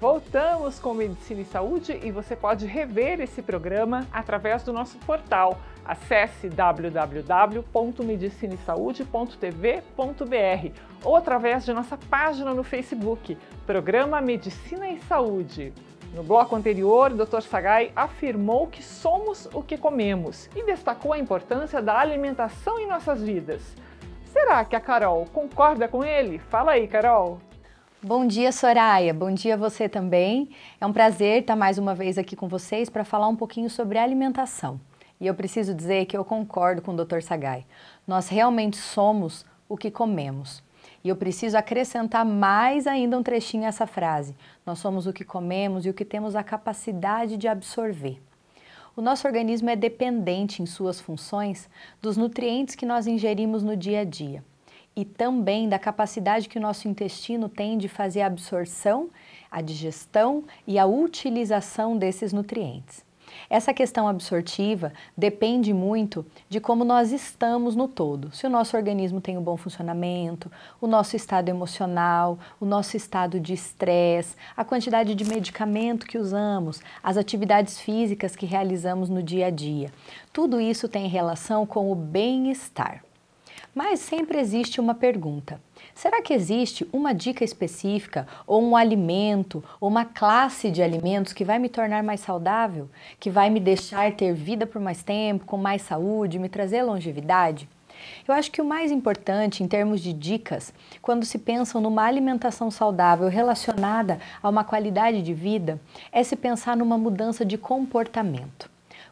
Voltamos com Medicina e Saúde e você pode rever esse programa através do nosso portal. Acesse www.medicinesaude.tv.br ou através de nossa página no Facebook, Programa Medicina e Saúde. No bloco anterior, Dr. Sagai afirmou que somos o que comemos e destacou a importância da alimentação em nossas vidas. Será que a Carol concorda com ele? Fala aí, Carol! Bom dia, Soraya. Bom dia você também. É um prazer estar mais uma vez aqui com vocês para falar um pouquinho sobre alimentação. E eu preciso dizer que eu concordo com o Dr. Sagai. Nós realmente somos o que comemos. E eu preciso acrescentar mais ainda um trechinho a essa frase. Nós somos o que comemos e o que temos a capacidade de absorver. O nosso organismo é dependente em suas funções dos nutrientes que nós ingerimos no dia a dia e também da capacidade que o nosso intestino tem de fazer a absorção, a digestão e a utilização desses nutrientes. Essa questão absortiva depende muito de como nós estamos no todo. Se o nosso organismo tem um bom funcionamento, o nosso estado emocional, o nosso estado de estresse, a quantidade de medicamento que usamos, as atividades físicas que realizamos no dia a dia. Tudo isso tem relação com o bem-estar. Mas sempre existe uma pergunta: será que existe uma dica específica, ou um alimento, ou uma classe de alimentos que vai me tornar mais saudável, que vai me deixar ter vida por mais tempo, com mais saúde, me trazer longevidade? Eu acho que o mais importante em termos de dicas, quando se pensam numa alimentação saudável relacionada a uma qualidade de vida, é se pensar numa mudança de comportamento.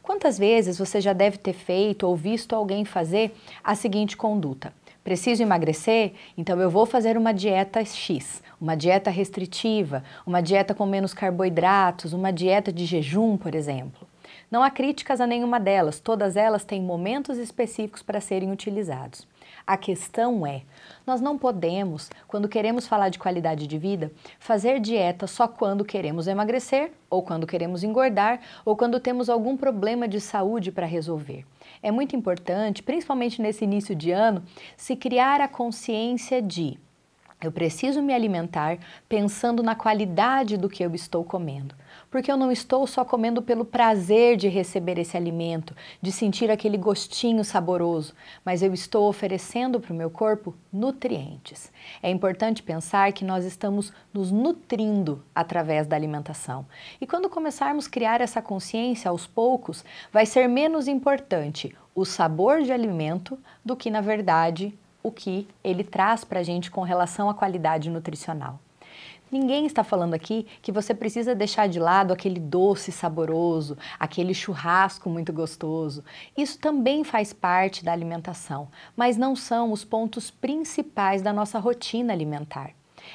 Quantas vezes você já deve ter feito ou visto alguém fazer a seguinte conduta? Preciso emagrecer? Então eu vou fazer uma dieta X, uma dieta restritiva, uma dieta com menos carboidratos, uma dieta de jejum, por exemplo. Não há críticas a nenhuma delas, todas elas têm momentos específicos para serem utilizados. A questão é, nós não podemos, quando queremos falar de qualidade de vida, fazer dieta só quando queremos emagrecer, ou quando queremos engordar, ou quando temos algum problema de saúde para resolver. É muito importante, principalmente nesse início de ano, se criar a consciência de eu preciso me alimentar pensando na qualidade do que eu estou comendo, porque eu não estou só comendo pelo prazer de receber esse alimento, de sentir aquele gostinho saboroso, mas eu estou oferecendo para o meu corpo nutrientes. É importante pensar que nós estamos nos nutrindo através da alimentação. E quando começarmos a criar essa consciência aos poucos, vai ser menos importante o sabor de alimento do que, na verdade, o que ele traz para a gente com relação à qualidade nutricional. Ninguém está falando aqui que você precisa deixar de lado aquele doce saboroso, aquele churrasco muito gostoso. Isso também faz parte da alimentação, mas não são os pontos principais da nossa rotina alimentar.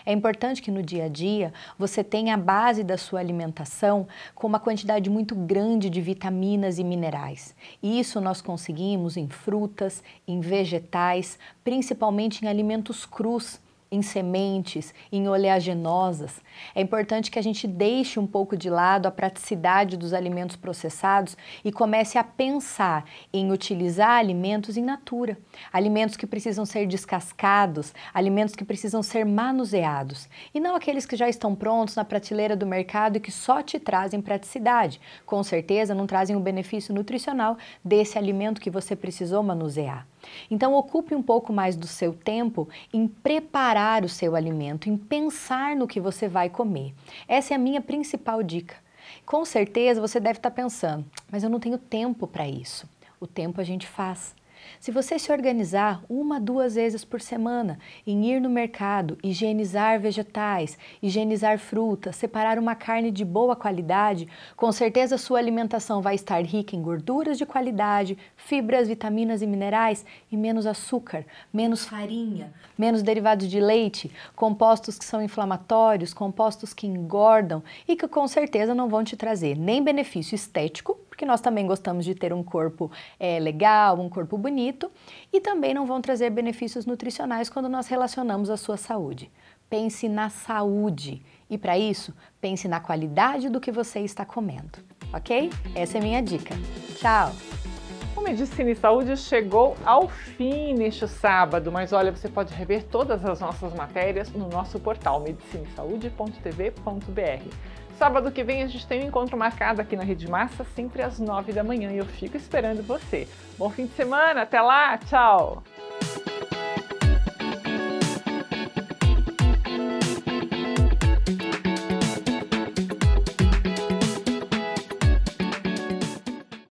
É importante que no dia a dia você tenha a base da sua alimentação com uma quantidade muito grande de vitaminas e minerais. E isso nós conseguimos em frutas, em vegetais, principalmente em alimentos crus em sementes, em oleaginosas. É importante que a gente deixe um pouco de lado a praticidade dos alimentos processados e comece a pensar em utilizar alimentos em natura, alimentos que precisam ser descascados, alimentos que precisam ser manuseados, e não aqueles que já estão prontos na prateleira do mercado e que só te trazem praticidade. Com certeza não trazem o benefício nutricional desse alimento que você precisou manusear. Então ocupe um pouco mais do seu tempo em preparar preparar o seu alimento, em pensar no que você vai comer. Essa é a minha principal dica. Com certeza você deve estar pensando, mas eu não tenho tempo para isso. O tempo a gente faz. Se você se organizar uma, duas vezes por semana em ir no mercado, higienizar vegetais, higienizar frutas, separar uma carne de boa qualidade, com certeza sua alimentação vai estar rica em gorduras de qualidade, fibras, vitaminas e minerais e menos açúcar, menos farinha, menos derivados de leite, compostos que são inflamatórios, compostos que engordam e que com certeza não vão te trazer nem benefício estético porque nós também gostamos de ter um corpo é, legal, um corpo bonito, e também não vão trazer benefícios nutricionais quando nós relacionamos a sua saúde. Pense na saúde e, para isso, pense na qualidade do que você está comendo, ok? Essa é minha dica. Tchau! O Medicina e Saúde chegou ao fim neste sábado, mas olha, você pode rever todas as nossas matérias no nosso portal medicinesaude.tv.br. Sábado que vem a gente tem um encontro marcado aqui na Rede Massa, sempre às 9 da manhã, e eu fico esperando você. Bom fim de semana, até lá, tchau!